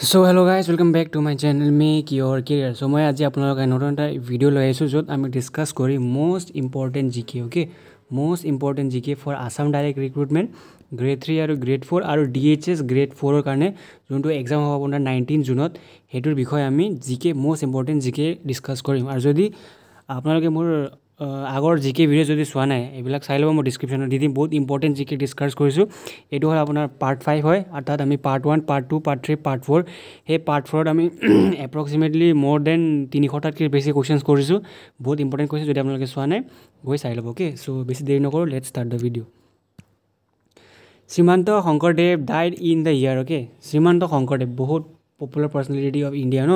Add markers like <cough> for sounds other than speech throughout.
so' hello' guys welcome back to my channel make your career so' মই আজি আপোনালোকে নতুন এটা ভিডিঅ' লৈ আহিছোঁ য'ত আমি ডিছকাছ কৰিম most important G K okay most important G K for Assam direct recruitment grade three আৰু গ্ৰেড ফ'ৰ আৰু ডি এইচ এছ গ্ৰেড ফ'ৰৰ কাৰণে যোনটো এক্সাম হ'ব আপোনাৰ নাইনটিন জুনত সেইটোৰ বিষয়ে আমি G K most important G K discuss কৰিম আৰু যদি আপোনালোকে মোৰ আগৰ জি কে ভিডিঅ' যদি চোৱা নাই এইবিলাক চাই ল'ব মই ডিছক্ৰিপশ্যনত দি দিম বহুত ইম্পৰ্টেণ্ট জি কে ডিছকাছ কৰিছোঁ এইটো হ'ল আপোনাৰ পাৰ্ট ফাইভ হয় অৰ্থাৎ আমি part one part two part three part four সেই পাৰ্ট ফ'ৰত আমি এপ্ৰক্সিমেটলি মোৰ দেন তিনিশটাতকৈ বেছি কুৱেশ্যনছ কৰিছোঁ বহুত ইম্পৰ্টেণ্ট কুৱেশ্যন যদি আপোনালোকে চোৱা নাই গৈ চাই ল'ব অ'কে চ' বেছি দেৰি নকৰোঁ let start the video' Srimanta Sankardev died in the year okay Srimanta Sankardev বহুত পপুলাৰ পাৰ্চনেলিটি অফ ইণ্ডিয়া ন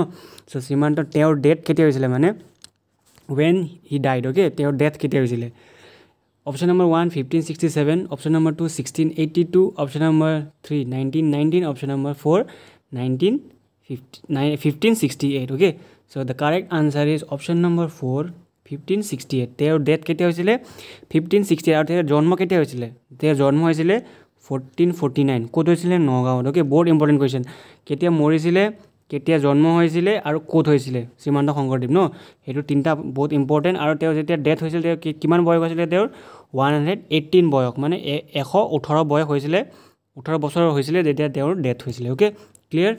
চ' শ্ৰীমন্ত তেওঁৰ ডেট কেতিয়া হৈছিলে মানে ৱেন হি ডাইড অ'কে তেওঁৰ ডেথ কেতিয়া হৈছিলে option number one fifteen sixty seven option number two sixteen eighty two option number three nineteen nineteen option number four nineteen fifteen fifteen sixty eight okay so' the correct answer is option number four fifteen sixty eight তেওঁৰ death কেতিয়া হৈছিলে fifteen sixty eight আৰু তেওঁৰ জন্ম কেতিয়া হৈছিলে তেওঁৰ জন্ম হৈছিলে ফৰ্টিন ফৰ্টি নাইন ক'ত হৈছিলে নগাঁৱত অ'কে বহুত ইম্পৰ্টেণ্ট কুৱেশ্যন কেতিয়া মৰিছিলে কেতিয়া জন্ম হৈছিলে আৰু ক'ত হৈছিলে শ্ৰীমন্ত শংকৰদেৱ ন সেইটো তিনিটা বহুত ইম্পৰ্টেণ্ট আৰু তেওঁ যেতিয়া ডেথ হৈছিলে তেওঁ কিমান বয়স হৈছিলে তেওঁৰ ওৱান হাণ্ড্ৰেড এইটিন বয়স মানে এশ ওঠৰ বয়স হৈছিলে ওঠৰ বছৰ হৈছিলে যেতিয়া তেওঁৰ ডেথ হৈছিলে অ'কে ক্লিয়াৰ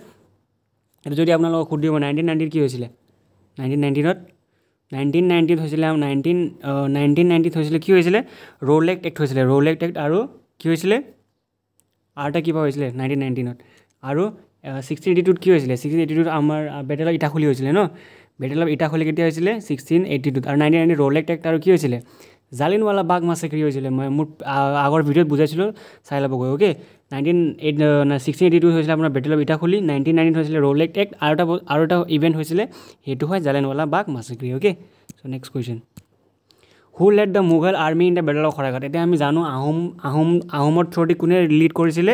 এইটো যদি আপোনালোকক সুধিব নাইণ্টিন নাইণ্টিত কি হৈছিলে নাইণ্টিন নাইণ্টিনত নাইণ্টিন নাইণ্টিত হৈছিলে আৰু নাইণ্টিন নাইণ্টিন নাইণ্টিত হৈছিলে কি হৈছিলে ৰ'ল এক্ট এক্ট হৈছিলে ৰ'ল এক্ট এক্ট আৰু কি হৈছিলে আৰ এটা কিবা হৈছিলে নাইণ্টিন নাইণ্টিনত আৰু ছিক্সটিন এইটি টুত কি হৈছিলে ছিক্সটিন এইটি টুত আমাৰ বেটেল অফ খুলি হৈছিলে ন বেটেল অফ ইটা খুলি কেতিয়া হৈছিলে ছিক্সটিন এইটি টুত আৰু নাইণ্টিন নাইনটি ৰ'লেক টেক্ট আৰু কি হৈছিলে জালিনৱালা বাঘ মাছে কি হৈছিলে মই মোৰ আগৰ ভিডিঅ'ত বুজাইছিলোঁ চাই ল'বগৈ okay nineteen eight sixteen eighty two হৈছিলে আপোনাৰ বেটেল অফ ইটা খুলি নাইণ্টিন নাইনটিন হৈছিলে ৰ'লেক টেক্ট আৰু এটা আৰু এটা ইভেণ্ট হৈছিলে সেইটো হয় জালিনৱালা বাঘ মাছে কি okay so' next question who led the Mughal army in the battle of Saraighat এতিয়া আমি জানো আহোম আহোম আহোমৰ থ্ৰুদি কোনে লিড কৰিছিলে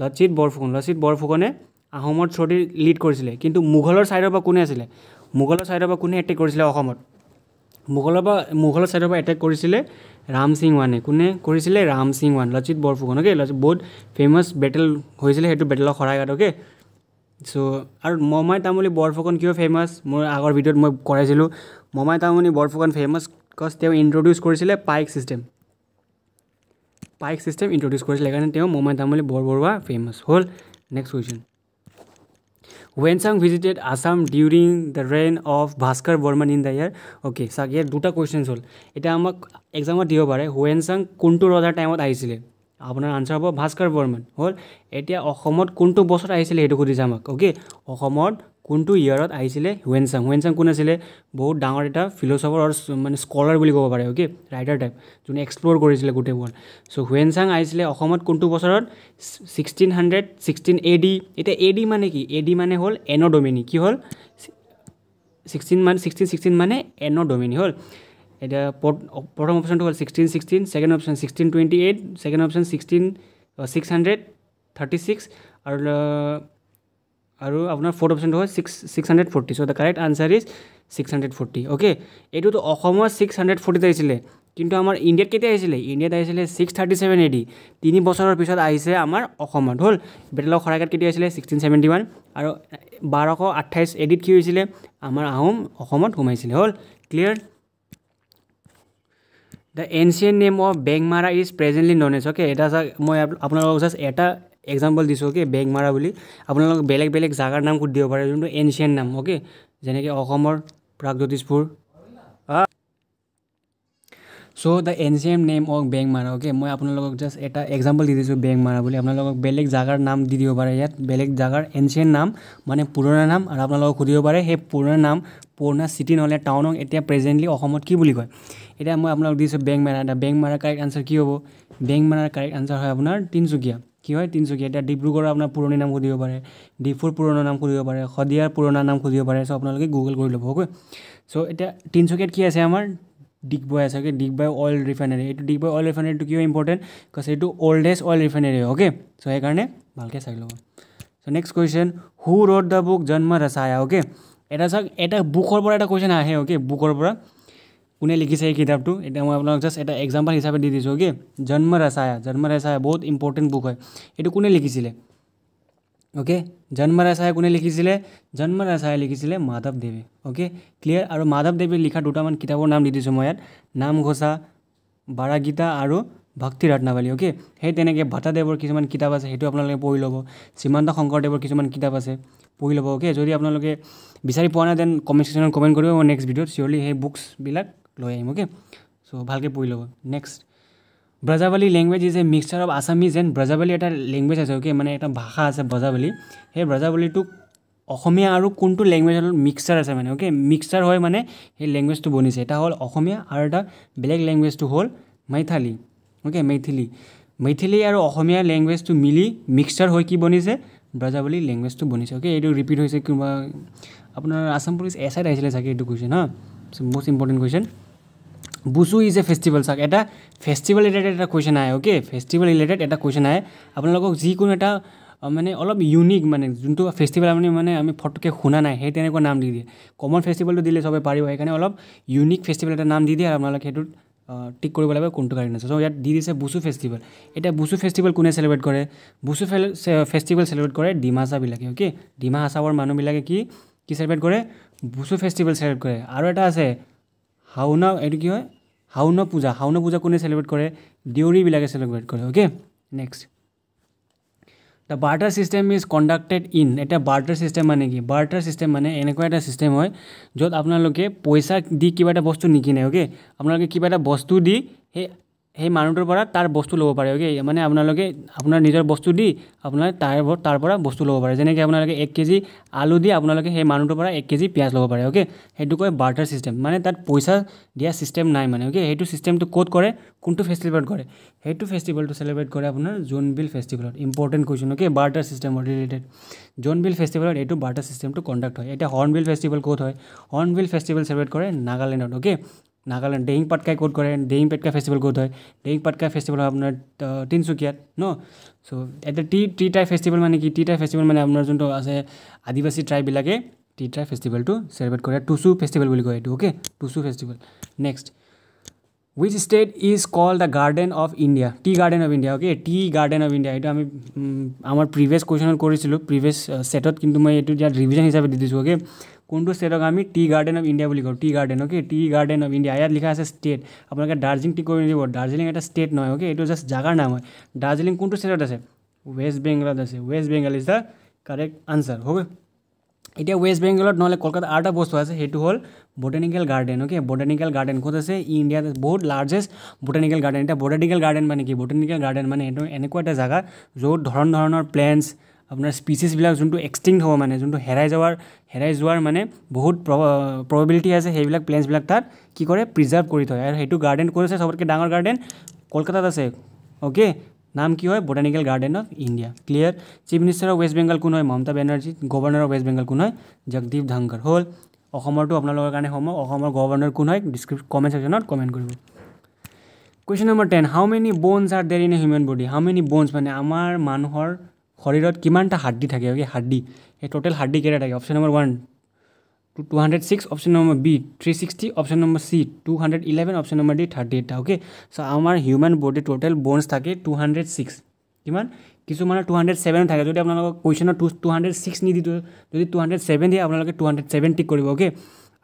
লচিত বৰফুকন লচিত বৰফুকনে আহোমত শ্ৰদী লিড কৰিছিলে কিন্তু মোগলৰ ছাইডৰ পৰা কোনে আছিলে মোগলৰ ছাইডৰ পৰা কোনে এটেক কৰিছিলে অসমত মোগলৰ পৰা মোগলৰ ছাইডৰ পৰা এটেক কৰিছিলে ৰাম সিং ওৱানে কোনে কৰিছিলে ৰাম সিং ওৱান লচিত বৰফুকন অ'কে লচিত বহুত ফেমাছ বেটেল হৈছিলে সেইটো বেটেলৰ শৰাইঘাট অ'কে চ' আৰু মমাই তামুলি বৰফুকন কিয় ফেমাছ মোৰ আগৰ ভিডিঅ'ত মই কৰাইছিলোঁ মমাই তামুলি বৰফুকন ফেমাছ বিকজ তেওঁ ইণ্ট্ৰডিউচ কৰিছিলে paik system paik system introduce কৰিছিলে সেইকাৰণে তেওঁ মমাই তামুলি বৰবৰুৱা ফেমাছ হ'ল next question Hiuen Tsang visited Assam during the reign of Bhaskar Varman in the year okay Saka year দুটা কোয়েশ্চেন হল এটা আমার এক্সামত দিব পারে ওয়েনসাং কোনটো রজা টাইমত আহিছিলে আপোনাৰ আনচাৰ হ'ব ভাস্কৰ বৰ্মন হ'ল এতিয়া অসমত কোনটো বছৰ আহিছিলে সেইটো সুধিছে আমাক অ'কে অসমত কোনটো ইয়াৰত আহিছিলে হুৱেনচাং হুৱেনচাং কোন আছিলে বহুত ডাঙৰ এটা ফিলচফাৰ আৰু মানে স্কলাৰ বুলি ক'ব পাৰে অ'কে ৰাইটাৰ টাইপ যোনে এক্সপ্ল'ৰ কৰিছিলে গোটেই ৱৰ্ল্ড চ' হুৱেনচাং আহিছিলে অসমত কোনটো বছৰত sixteen hundred sixteen A D এতিয়া এ ডি মানে কি এ ডি মানে হ'ল এন ডমিনি কি হ'ল ছিক্সটিন মানে ছিক্সটিন ছিক্সটিন মানে এন ডমিনি হ'ল এতিয়া প্ৰথম অপশ্যনটো হ'ল sixteen sixteen second option sixteen twenty eight second option sixteen six hundred thirty six আৰু uh, আৰু আপোনাৰ ফ'ৰ্থ অপশ্যনটো হয় six six hundred forty so' the correct answer is six hundred forty okay এইটোতো অসমত ছিক্স হাণ্ড্ৰেড ফৰ্টিত আহিছিলে কিন্তু আমাৰ ইণ্ডিয়াত কেতিয়া আহিছিলে ইণ্ডিয়াত আহিছিলে ছিক্স থাৰ্টি ছেভেন এডি তিনি বছৰৰ পিছত আহিছে আমাৰ অসমত হ'ল বেটেল অফ শৰাইঘাট কেতিয়া আহিছিলে ছিক্সটিন চেভেণ্টি ওৱান আৰু বাৰশ আঠাইছ এডিত কি হৈছিলে আমাৰ আহোম অসমত সোমাইছিলে হ'ল clear the ancient name of Bengmara is presently known as okay এটা মই আপোনালোকক জাষ্ট এটা এক্সাম্পল দিছোঁ অ'কে বেংক মাৰা বুলি আপোনালোকক বেলেগ বেলেগ জাগাৰ নাম সুধি দিব পাৰে যোনটো এনচিয়েণ্ট নাম অ'কে যেনেকৈ অসমৰ Pragjyotishpur so' the ancient name of Bengmara okay মই আপোনালোকক জাষ্ট এটা এক্সাম্পল দি দিছোঁ বেংক মাৰা বুলি আপোনালোকক বেলেগ জাগাৰ নাম দি দিব পাৰে ইয়াত বেলেগ জাগাৰ এনচিয়েণ্ট নাম মানে পুৰণা নাম আৰু আপোনালোকক সুধিব পাৰে সেই পুৰণা নাম পুৰণা চিটি নহ'লে টাউনক এতিয়া প্ৰেজেণ্টলি অসমত কি বুলি কয় এতিয়া মই আপোনালোকক দিছোঁ বেংক মাৰা এটা বেংক মাৰাৰ কাৰেক্ট আনচাৰ কি হ'ব বেংক মাৰাৰ কাৰেক্ট আনচাৰ হয় আপোনাৰ তিনিচুকীয়া কি হয় তিনিচুকীয়া এতিয়া ডিব্ৰুগড়ৰ আপোনাৰ পুৰণি নাম সুধিব পাৰে ডিফুৰ পুৰণা নাম সুধিব পাৰে শদিয়াৰ পুৰণা নাম সুধিব পাৰে চ' আপোনালোকে গুগল কৰি ল'ব অ'কে চ' এতিয়া তিনিচুকীয়াত কি আছে আমাৰ ডিগবৈ আছে অ'কে ডিগবাই অইল ৰিফাইনেৰী এইটো ডিগবাই অইল ৰিফাইনেৰীটো কিয় ইম্পৰ্টেণ্ট বিকজ এইটো oldest oil refinery okay so' সেইকাৰণে ভালকৈ চাই ল'ব so' next question who wrote the book Janma Rahasya okay এটা চাওক এটা বুকৰ পৰা এটা কুৱেশ্যন আহে অ'কে বুকৰ পৰা কোনে লিখিছে এই কিতাপটো এতিয়া মই আপোনালোক জাষ্ট এটা এক্সাম্পল হিচাপে দি দিছোঁ অ'কে জন্ম ৰাছায়া জন্ম ৰাছায়া বহুত ইম্পৰ্টেণ্ট বুক হয় এইটো কোনে লিখিছিলে অ'কে জন্ম ৰাছায়া কোনে লিখিছিলে জন্ম ৰাছায়া লিখিছিলে মাধৱদেৱে অ'কে ক্লিয়াৰ আৰু মাধৱদেৱে লিখা দুটামান কিতাপৰ নাম দি দিছোঁ মই ইয়াত নামঘোষা বাৰাগীতা আৰু ভক্তি ৰত্নাৱলী অ'কে সেই তেনেকৈ ভাটাদেৱৰ কিছুমান কিতাপ আছে সেইটো আপোনালোকে পঢ়ি ল'ব শ্ৰীমন্ত শংকৰদেৱৰ কিছুমান কিতাপ আছে পঢ়ি ল'ব অ'কে যদি আপোনালোকে বিচাৰি পোৱা নাই দেন কমেণ্ট ছেকশ্যনত কমেণ্ট কৰিব মই নেক্সট ভিডিঅ'ত চিয়'ৰলি সেই বুকছবিলাক লৈ আহিম অ'কে চ' ভালকৈ পঢ়ি ল'ব next Brajavali language is a mixture of Assamese and Brajavali এটা লেংগুৱেজ আছে অ'কে মানে এটা ভাষা আছে ব্ৰজাৱলী সেই ব্ৰজাৱলীটোক অসমীয়া আৰু কোনটো লেংগুৱেজৰ মিক্সাৰ আছে মানে অ'কে মিক্সাৰ হয় মানে সেই লেংগুৱেজটো বনিছে এটা হ'ল অসমীয়া আৰু এটা বেলেগ লেংগুৱেজটো হ'ল মাইথালী অ'কে মেথিলি মেথিলি আৰু অসমীয়া লেংগুৱেজটো মিলি মিক্সাৰ হৈ কি বনিছে ব্ৰজাৱলী লেংগুৱেজটো বনিছে অ'কে এইটো ৰিপিট হৈছে কিবা আপোনাৰ আছাম পুলিচ এছ আইত আহিছিলে চাগে এইটো কৈছে ন most important question Bushu is a festival চাওক এটা ফেষ্টিভেল ৰিলেটেড এটা কুৱেশ্যন আহে অ'কে ফেষ্টিভেল ৰিলেটেড এটা কুৱেশ্যন আহে আপোনালোকক যিকোনো এটা মানে অলপ ইউনিক মানে যোনটো ফেষ্টিভেল আপুনি মানে আমি ফটককৈ শুনা নাই সেই তেনেকুৱা নাম দি দিয়ে কমন ফেষ্টিভেলটো দিলে চবে পাৰিব সেইকাৰণে অলপ ইউনিক ফেষ্টিভেল এটা নাম দি দিয়ে আৰু আপোনালোকে সেইটোত টিক কৰিব লাগিব কোনটো কাৰণ আছে চ' ইয়াত দি দিছে বুচু ফেষ্টিভেল এতিয়া বুচু ফেষ্টিভেল কোনে চেলিব্ৰেট কৰে বুচু ফেষ্টিভেল চেলিব্ৰেট কৰে ডিমাচাবিলাকে অ'কে ডিমা আচামৰ মানুহবিলাকে কি কি চেলিব্ৰেট কৰে বুচু ফেষ্টিভেল চেলিব্ৰেট কৰে আৰু এটা আছে শাওনা এইটো কি হয় শাওন পূজা শাওন পূজা কোনে চেলিব্ৰেট কৰে দেউৰীবিলাকে চেলিব্ৰেট কৰে okay next the barter system is conducted in এটা বাৰ্টাৰ ছিষ্টেম মানে কি বাৰ্টাৰ ছিষ্টেম মানে এনেকুৱা এটা ছিষ্টেম হয় য'ত আপোনালোকে পইচা দি কিবা এটা বস্তু নিকিনে অ'কে আপোনালোকে কিবা এটা বস্তু দি সেই সেই মানুহটোৰ পৰা তাৰ বস্তু ল'ব পাৰে অ'কে মানে আপোনালোকে আপোনাৰ নিজৰ বস্তু দি আপোনালোকে তাৰ তাৰ পৰা বস্তু ল'ব পাৰে যেনেকৈ আপোনালোকে এক কেজি আলু দি আপোনালোকে সেই মানুহটোৰ পৰা এক কেজি পিঁয়াজ ল'ব পাৰে অ'কে সেইটো কয় বাৰ্টাৰ ছিষ্টেম মানে তাত পইচা দিয়া ছিষ্টেম নাই মানে অ'কে সেইটো ছিষ্টেমটো ক'ত কৰে কোনটো ফেষ্টিভেলত কৰে সেইটো ফেষ্টিভেলটো চেলিব্ৰেট কৰে আপোনাৰ জোন বিল ফেষ্টিভেলত ইম্পৰ্টেণ্ট কুৱেশ্যন অ'কে বাৰ্টাৰ ছিষ্টেমৰ ৰিলেটেড জোন বিল ফেষ্টিভেলত এইটো বাৰ্টাৰ ছিষ্টেমটো কণ্ডাক্ট হয় এতিয়া হৰ্ণবিল ফেষ্টিভেল ক'ত হয় হৰ্ণবিল ফেষ্টিভেল চেলিব্ৰেট কৰে নাগালেণ্ডত অ'কে নাগালেণ্ড ডেইং পাটকাই ক'ত কৰে ডেইং পাটকাই ফেষ্টিভেল ক'ত হয় ডেইং পাটকাই ফেষ্টিভেল হয় আপোনাৰ তিনিচুকীয়াত ন চ' এটা টি টি ট্ৰাই ফেষ্টিভেল মানে কি টি ট্ৰাই ফেষ্টিভেল মানে আপোনাৰ যোনটো আছে আদিবাসী ট্ৰাইবিলাকে টি ট্ৰাই ফেষ্টিভেলটো চেলিব্ৰেট কৰে টুচু ফেষ্টিভেল বুলি কয় এইটো okay Tusu festival next which state is call the garden of India tea garden of India okay tea garden of India এইটো আমি আমাৰ প্ৰিভিয়াছ কুৱেশ্যনত কৰিছিলোঁ প্ৰিভিয়াছ ছেটত কিন্তু মই এইটো ইয়াত ৰিভিজন হিচাপে দি দিছোঁ অ'কে কোনটো ষ্টেটক আমি টি গাৰ্ডেন অফ ইণ্ডিয়া বুলি কওঁ tea garden okay tea garden of India ইয়াত লিখা আছে ষ্টেট আপোনালোকে দাৰ্জিলিং টি কৰি নিদিব দাৰ্জিলিং এটা ষ্টেট নহয় অ'কে এইটো জাষ্ট জাগাৰ নাম হয় দাৰ্জিলিং কোনটো ষ্টেটত আছে ৱেষ্ট বেংগলত আছে West Bengal is the correct answer হ'ব এতিয়া ৱেষ্ট বেংগলত নহ'লে কলকাতাত আৰু এটা বস্তু আছে সেইটো হ'ল botanical garden okay botanical garden ক'ত আছে ইণ্ডিয়াত বহুত লাৰ্জেষ্ট বটানিকেল গাৰ্ডেন এতিয়া বটানিকেল গাৰ্ডেন মানে কি বটানিকেল গাৰ্ডেন মানে এইটো এনেকুৱা এটা জেগা য'ত ধৰণ ধৰণৰ প্লেণ্টছ আপোনাৰ স্পিচিছবিলাক যোনটো এক্সটিং হ'ব মানে যোনটো হেৰাই যোৱাৰ হেৰাই যোৱাৰ মানে বহুত প্ৰবেবিলিটি আছে সেইবিলাক প্লেণ্টছবিলাক তাত কি কৰে প্ৰিজাৰ্ভ কৰি থয় আৰু সেইটো গাৰ্ডেন ক'ত আছে চবতকৈ ডাঙৰ গাৰ্ডেন কলকাতাত আছে অ'কে নাম কি হয় botanical garden of India clear chief minister of West Bengal কোন হয় মমতা বেনাৰ্জী গভৰ্ণৰ অফ ৱেষ্ট বেংগল কোন হয় জগদীপ ধংকৰ হ'ল অসমৰটো আপোনালোকৰ কাৰণে সময় অসমৰ গভৰ্ণৰ কোন হয় ডিছক্ৰিপ কমেণ্ট ছেকশ্যনত কমেণ্ট কৰিব question number ten how many bones are there in a human body how many bones মানে আমাৰ মানুহৰ শৰীৰত কিমানটা হাৰ্ডি থাকে অ'কে হাৰ্ডি সেই টোটেল হাৰ্ডি কেইটা থাকে option number one two two hundred six option number B three sixty option number C two hundred eleven option number D thirty eight okay so' আমাৰ হিউমেন বডি টোটেল বনছ থাকে two hundred six কিমান কিছুমানৰ two hundred seven থাকে যদি আপোনালোকক কুৱেশ্যনত two two hundred six নিদি যদি টু হাণ্ড্ৰেড ছেভেন দিয়ে আপোনালোকে টু হাণ্ড্ৰেড ছেভেন টিক কৰিব অ'কে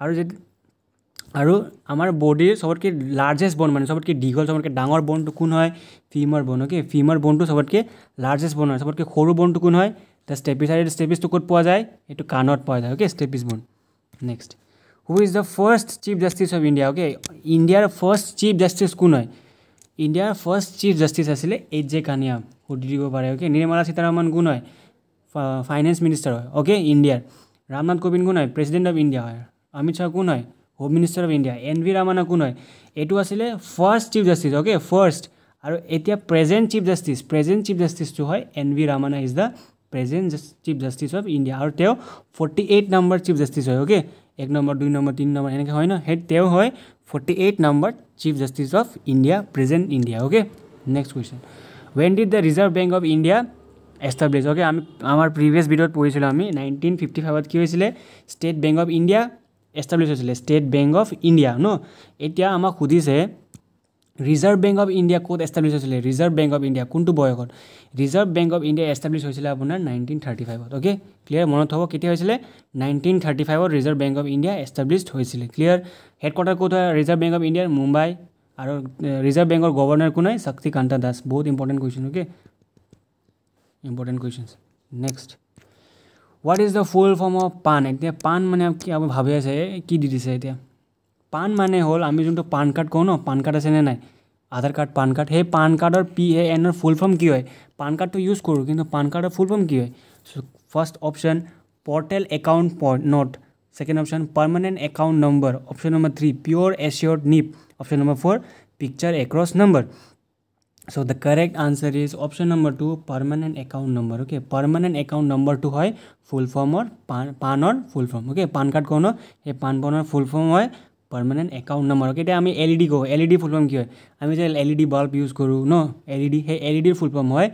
আৰু যদি আৰু আমাৰ বডিৰ চবতকৈ লাৰ্জেষ্ট বন মানে চবতকৈ দীঘল চবতকৈ ডাঙৰ বনটো কোন হয় ফিমৰ বন অ'কে ফিমৰ বনটো চবতকৈ লাৰ্জেষ্ট বন হয় চবতকৈ সৰু বনটো কোন হয় দ্য ষ্টেপিছ আৰু ষ্টেপিছটো ক'ত পোৱা যায় সেইটো কাণত পোৱা যায় okay stapes bone next who is the first chief justice of India okay ইণ্ডিয়াৰ ফাৰ্ষ্ট চিফ জাষ্টিছ কোন হয় ইণ্ডিয়াৰ ফাৰ্ষ্ট চিফ জাষ্টিছ আছিলে এইচ জে কানিয়া সুধি দিব পাৰে অ'কে নিৰ্মলা সীতাৰমন কোন হয় ফাইনেন্স মিনিষ্টাৰ হয় অ'কে ইণ্ডিয়াৰ ৰামনাথ কোবিন্দ কোন হয় প্ৰেচিডেণ্ট অফ ইণ্ডিয়া হয় অমিত শ্বাহ কোন হয় home minister of India N V Ramana কোন হয় এইটো আছিলে first chief justice okay first আৰু এতিয়া present chief justice present chief জাষ্টিছটো হয় N V Ramana is the present chief justice of India আৰু তেওঁ forty eight number chief justice হয় অ'কে এক নম্বৰ দুই নম্বৰ তিনি নম্বৰ এনেকৈ হয় ন সেই তেওঁ হয় forty eight number chief justice of India present India okay next question when did the Reserve bank of India establish okay আমি আমাৰ প্ৰিভিয়াছ ভিডিঅ'ত পঢ়িছিলোঁ আমি নাইনটিন ফিফটি ফাইভত কি হৈছিলে state bank of India establish হৈছিলে ষ্টেট বেংক অফ ইণ্ডিয়া ন এতিয়া আমাক সুধিছে ৰিজাৰ্ভ বেংক অফ ইণ্ডিয়া ক'ত এষ্টাব্লিছ হৈছিলে ৰিজাৰ্ভ বেংক অফ ইণ্ডিয়া কোনটো বয়সত reserve bank of India establish হৈছিলে আপোনাৰ নাইনটিন থাৰ্টি ফাইভত অ'কে ক্লিয়াৰ মনত হ'ব কেতিয়া হৈছিলে নাইনটিন থাৰ্টি ফাইভত reserve bank of India establish হৈছিলে ক্লিয়াৰ হেডকোৱাৰ্টাৰ ক'ত হয় reserve bank of India Mumbai আৰু ৰিজাৰ্ভ বেংকৰ গভৰ্ণৰ কোন হয় শক্তিকান্ত দাস বহুত important question okay important question next what is the full form of pan pan মানে কি আমি ভাবি আছে কি দি দিছে এটা pan মানে হল আমি যে প্যান কার্ড কোনো প্যান কার্ড আছে নাই আধার কার্ড প্যান কার্ড হে প্যান কার্ড আর প এর ফুল ফর্ম কি হয় প্যান কার্ড তো ইউজ করি কিন্তু প্যান কার্ডের ফুল ফর্ম কি হয় first option portal account note second option permanent account number option number 3 pure assured nip option number 4 picture across number so the correct answer is option number two permanent account number okay permanent account number two হয় full ফর্মর পানর full form okay PAN card কোনো এই PAN বনের full form হয় permanent account number okay এটা আমি LED কো এলইডি ফুল ফর্ম কি হয় আমি যে এলইডি বাল্ব ইউজ করু ন এলইডি সেই এলইডির ফুল ফর্ম হয়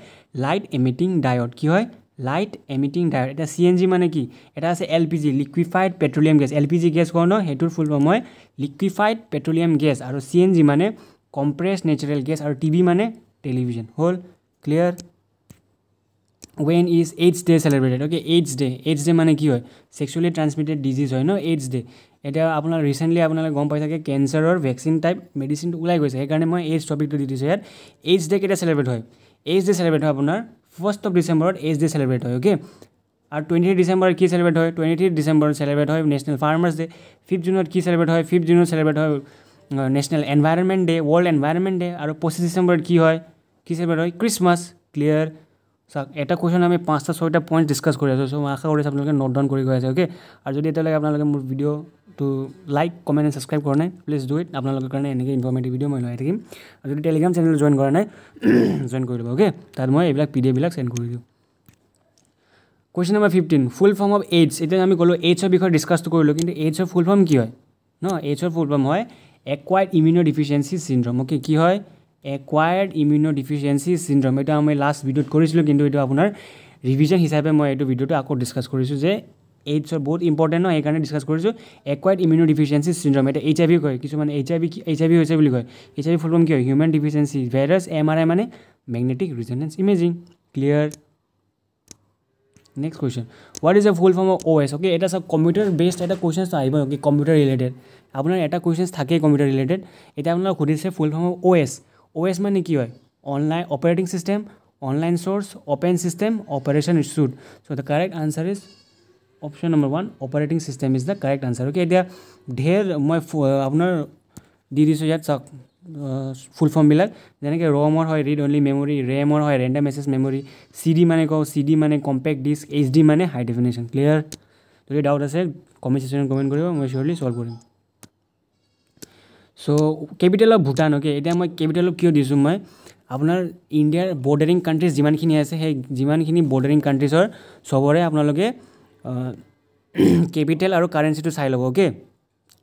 লাইট এমিটিং ডায়ড কি হয় লাইট এমিটিং ডায়ড এটা সিএনজি মানে কি এটা আছে LPG liquefied petroleum gas LPG gas কোনো সেইটোর ফুল ফর্ম হয় লিকুইফাইড পেট্রোলিয়াম গেছ আর সিএনজি মানে কম্প্ৰেছ নেচাৰেল গেছ আৰু টিভি মানে টেলিভিশ্যন হ'ল clear when is AIDS day celebrated okay AIDS day AIDS day মানে কি হয় ছেক্সুৱেলি ট্ৰান্সমিটেড ডিজিজ হয় ন এইডছ ডে এতিয়া আপোনাৰ ৰিচেণ্টলি আপোনালোকে গম পাইছে কেঞ্চাৰৰ ভেকচিন টাইপ মেডিচিনটো ওলাই গৈছে সেইকাৰণে মই এইডছ টপিকটো দি দিছোঁ ইয়াত এইডছ ডে কেতিয়া চেলিব্ৰেট হয় এইডছ ডে চেলিব্ৰেট হয় আপোনাৰ ফাৰ্ষ্ট অফ ডিচেম্বৰত এইডছ ডে চেলিব্ৰেট হয় অ'কে আৰু টুৱেণ্টি থ্ৰী ডিচেম্বৰ কি চেলিব্ৰেট হয় টুৱেণ্টি থ্ৰী ডিচেম্বৰ চেলিব্ৰেট হয় নেশ্যনেল ফাৰ্মাৰ্ছ ডে ফিফ্থ জুনত কি চেলিব্ৰেট হয় ফিফ্থ জুনত চেলিব্ৰেট হয় national environment day' world environment day' আৰু পঁচিছ ডিচেম্বৰত কি হয় কি চেলিব্ৰেট হয় ক্ৰিছমাছ ক্লিয়াৰ চাওক এটা কুৱেশ্যন আমি পাঁচটা ছয়টা পইণ্ট ডিছকাছ কৰি আছোঁ চ' মই আশা কৰিছোঁ আপোনালোকে নোট ডাউন কৰি গৈ আছে অ'কে আৰু যদি এতিয়ালৈকে আপোনালোকে মোৰ ভিডিঅ'টো লাইক কমেণ্ট এণ্ড ছাবস্ক্ৰাইব কৰা নাই প্লিজ ডু ইট আপোনালোকৰ কাৰণে এনেকৈ ইনফৰ্মেটিভ ভিডিঅ' মই লৈ থাকিম আৰু যদি টেলিগ্ৰাম চেনেল জইন কৰা নাই জইন <clears throat> কৰি ল'ব অ'কে তাত মই এইবিলাক পি ডি এফবিলাক চেণ্ড কৰি দিওঁ question number fifteen full form of AIDS এতিয়া আমি ক'লোঁ এইডছৰ বিষয়ে ডিছকাছটো কৰিলোঁ কিন্তু এইডছৰ ফুল ফৰ্ম কি হয় ন এইডছৰ ফুল ফৰ্ম হয় acquired immuno deficiency syndrome okay কি হয় একুৱাৰ্ড ইমিউনো ডিফিচিয়েঞ্চি চিনড্ৰম এইটো আমি লাষ্ট ভিডিঅ'ত কৰিছিলোঁ কিন্তু এইটো আপোনাৰ ৰিভিজন হিচাপে মই এইটো ভিডিঅ'টো আকৌ ডিছকাছ কৰিছোঁ যে এইডছৰ বহুত ইম্পৰ্টেণ্ট ন সেইকাৰণে ডিছকাছ কৰিছোঁ একুৱাৰ্ড ইমিউনো ডিফিচিয়েঞ্চি চিনড্ৰম এতিয়া এইচ আই ভি কয় কিছুমান H I V H I V হৈছে বুলি কয় H I V full form কি হয় human deficiency virus M R I মানে magnetic resonance imaging clear next question what is a full form of O' S okay এটা চাওক computer based এটা কুৱেশ্যনছটো আহিব অ'কে কম্পিউটাৰ ৰিলেটেড আপোনাৰ এটা questions থাকেই কম্পিউটাৰ ৰিলেটেড এতিয়া আপোনালোকে সুধিছে full form of O' S O' S মানে কি হয় online operating system online source open system operation institute so' the correct answer is option number one operating system is the correct answer okay এতিয়া ঢেৰ মই আপোনাৰ দি দিছোঁ ইয়াত চাওক ফুল ফৰ্মবিলাক যেনেকৈ ৰমৰ হয় ৰিড অনলি মেমৰি ৰেমৰ হয় random message memory C D মানে কওঁ চি ডি মানে কম্পেক্ট ডিস্ক এইচ ডি মানে হাই ডেফিনেশ্যন ক্লিয়াৰ যদি ডাউট আছে কমেণ্ট ছেশ্যনত কমেণ্ট কৰিব মই চিয়'ৰলি চল্ভ কৰিম so' capital of Bhutan okay এতিয়া মই কেপিটেল অফ কিয় দিছোঁ মই আপোনাৰ ইণ্ডিয়াৰ বৰ্ডাৰিং কাণ্ট্ৰিজ যিমানখিনি আছে সেই যিমানখিনি বৰ্ডাৰিং কাণ্ট্ৰিজৰ চবৰে আপোনালোকে কেপিটেল <clears throat> আৰু কাৰেঞ্চিটো চাই ল'ব অ'কে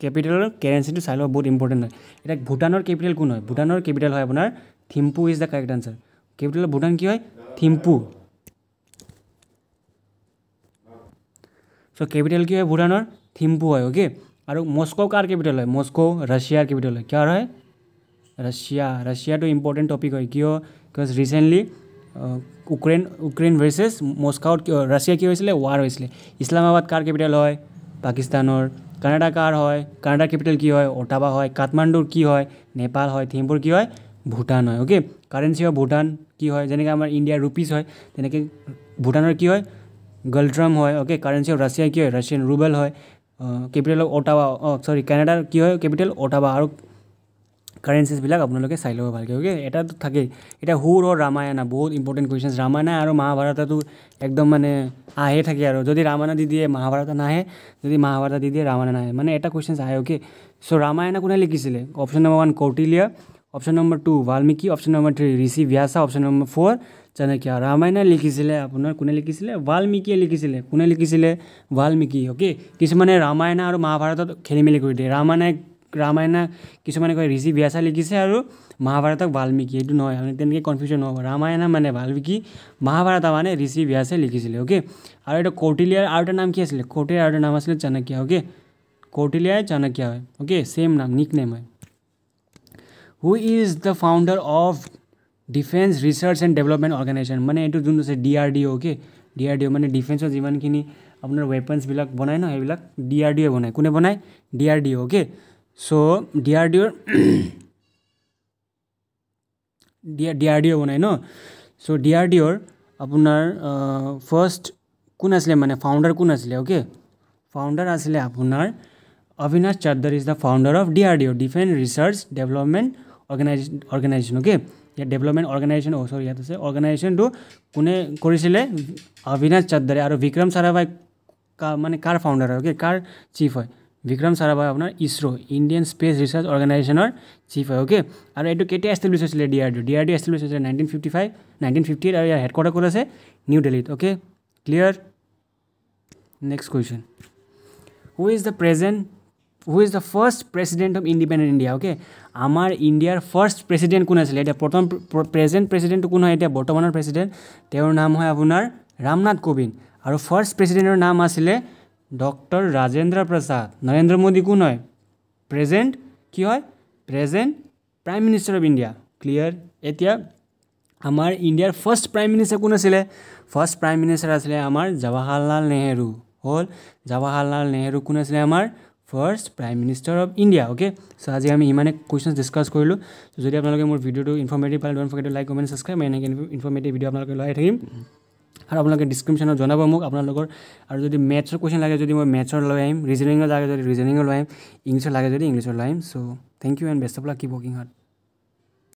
কেপিটেলৰ কেৰেঞ্চিটো চাই লোৱা বহুত ইম্পৰ্টেণ্ট হয় এতিয়া ভূটানৰ কেপিটেল কোন হয় ভূটানৰ কেপিটেল হয় আপোনাৰ Thimphu is the correct answer capital Bhutan কি হয় থিম্পু চ' কেপিটেল কি হয় ভূটানৰ থিম্পু হয় অ'কে আৰু মস্কো কাৰ কেপিটেল হয় মস্কো ৰাছিয়াৰ কেপিটেল হয় কিয় হয় ৰাছিয়া ৰাছিয়াটো ইম্পৰ্টেণ্ট টপিক হয় কিয় because recently Ukraine Ukraine versus মস্কাউত ৰাছিয়া কি হৈছিলে ৱাৰ হৈছিলে ইছলামাবাদ কাৰ কেপিটেল হয় পাকিস্তানৰ কানাডা কাৰ হয় কানাডাৰ কেপিটেল কি হয় অটাবা হয় কাঠমাণ্ডুৰ কি হয় নেপাল হয় থিম্পুৰ কি হয় ভূটান হয় অ'কে কাৰেঞ্চি হয় ভূটান কি হয় যেনেকৈ আমাৰ ইণ্ডিয়াৰ ৰুপিজ হয় তেনেকৈ ভূটানৰ কি হয় গলড্ৰাম হয় অ'কে কাৰেঞ্চি অফ ৰাছিয়া কি হয় ৰাছিয়ান ৰুবেল হয় কেপিটেল অফ অটাবা অঁ চৰি কানাডাৰ কি হয় কেপিটেল অটাবা আৰু কাৰেঞ্চিছবিলাক আপোনালোকে চাই ল'ব ভালকৈ অ'কে এটাতো থাকেই এতিয়া সুৰ আৰু ৰামায়ণা বহুত ইম্পৰ্টেণ্ট কুৱেশ্যনছ ৰামায়ণা আৰু মহাভাৰতাটো একদম মানে আহে থাকে আৰু যদি ৰামায়ণা দি দিয়ে মহাভাৰতা নাহে যদি মহাভাৰত দি দিয়ে ৰামায়ণ নাহে মানে এটা কুৱেশ্যনছ আহে অ'কে চ' ৰামায়ণা কোনে লিখিছিলে option number one Kautilya option number two Valmiki option number three Rishi Vyasa option number four যেনেকৈ ৰামায়ণে লিখিছিলে আপোনাৰ কোনে লিখিছিলে বাল্মীকিয়ে লিখিছিলে কোনে লিখিছিলে বাল্মীকি অ'কে কিছুমানে ৰামায়ণ আৰু মহাভাৰতত খেলি মেলি কৰি দিয়ে ৰামায়ণাই ৰামায়ণে কিছুমানে কয় ঋষি ব্যাসা লিখিছে আৰু মহাভাৰতক বাল্মীকি এইটো নহয় মানে তেনেকৈ কনফিউজন নহ'ব ৰামায়ণ মানে বাল্মীকি মহাভাৰত মানে ঋষি ব্যাসে লিখিছিলে অ'কে আৰু এইটো কৌটিলিয়াৰ আৰু এটা নাম কি আছিলে কৌটিলীয়াৰ আৰু এটা নাম আছিলে চাণক্য অ'কে কৌটিলিয়াই চাণক্য হয় অ'কে ছেইম নাম নিক নেম হয় who is the founder of defence research and development organisation মানে এইটো যোনটো আছে D R D okay D R D O' মানে ডিফেন্সৰ যিমানখিনি আপোনাৰ ৱেপনছবিলাক বনায় ন সেইবিলাক ডি আৰ ডি অ' বনায় কোনে বনায় D R D O' okay so' D R ডিঅ'ৰ ডিয়া ডি আৰ ডিঅ' বনাই ন চ' ডি আৰ ডিঅ'ৰ আপোনাৰ ফাৰ্ষ্ট কোন আছিলে মানে ফাউণ্ডাৰ কোন আছিলে অ'কে ফাউণ্ডাৰ আছিলে আপোনাৰ Avinash Chaddar is the founder of D R D O' defence research development organisation organisation okay ইয়াত ডেভেলপমেণ্ট অৰ্গেনাইজেশ্যন অ' চৰি ইয়াত আছে অৰ্গেনাইজেশ্যনটো কোনে কৰিছিলে অবিনাশ চাদ্দাৰে আৰু বিক্ৰম চাৰাভাই মানে কাৰ ফাউণ্ডাৰ হয় অ'কে কাৰ চিফ হয় বিক্ৰম চাৰাভাই আপোনাৰ ইছৰো ইণ্ডিয়ান স্পেচ ৰিচাৰ্চ অৰ্গেনাইজেশ্যনৰ চিফ হয় অ'কে আৰু এইটো কেতিয়া এষ্টেব্লিছ হৈছিলে D R D D R D establish হৈছিলে nineteen fifty five nineteen fifty eight আৰু ইয়াৰ হেডকোৱাৰ্টাৰ ক'ত আছে নিউ দিল্লীত okay clear next question who is the present who is the first president of independent India okay আমাৰ ইণ্ডিয়াৰ first president কোন আছিলে এতিয়া প্ৰথম প্ৰেজেণ্ট প্ৰেচিডেণ্টটো কোন হয় এতিয়া বৰ্তমানৰ প্ৰেচিডেণ্ট তেওঁৰ নাম হয় আপোনাৰ ৰামনাথ কোবিন্দ আৰু ফাৰ্ষ্ট প্ৰেচিডেণ্টৰ নাম আছিলে ডক্টৰ ৰাজেন্দ্ৰ প্ৰসাদ নৰেন্দ্ৰ মোদী কোন হয় প্ৰেজেণ্ট কি হয় present prime minister of India clear এতিয়া আমাৰ ইণ্ডিয়াৰ ফাৰ্ষ্ট প্ৰাইম মিনিষ্টাৰ কোন আছিলে ফাৰ্ষ্ট প্ৰাইম মিনিষ্টাৰ আছিলে আমাৰ জৱাহৰলাল নেহৰু হ'ল জৱাহৰলাল নেহৰু কোন আছিলে আমাৰ first prime minister of India okay so' আজি আমি ইমানে কুৱেশ্যনছ ডিছকাছ কৰিলোঁ যদি আপোনালোকে মোৰ ভিডিঅ'টো ইনফৰ্মেটিভ পালে don't forget like comment subscribe এনেকৈ ইনফৰ্মেটিভ ভিডিঅ' আপোনালোকে লৈ থাকিম আৰু আপোনালোকে ডিছক্ৰিপশ্যনত জনাব মোক আপোনালোকৰ আৰু যদি মেথছৰ কুৱেশ্যন লাগে যদি মই মেথছৰ লৈ আহিম ৰিজনিঙৰ লাগে যদি ৰিজনিঙৰ লৈ আহিম ইংলিছৰ লাগে যদি ইংলিছৰ লৈ আহিম so' thank you and best of luck কি ৱৰ্কিং হাৰ্ট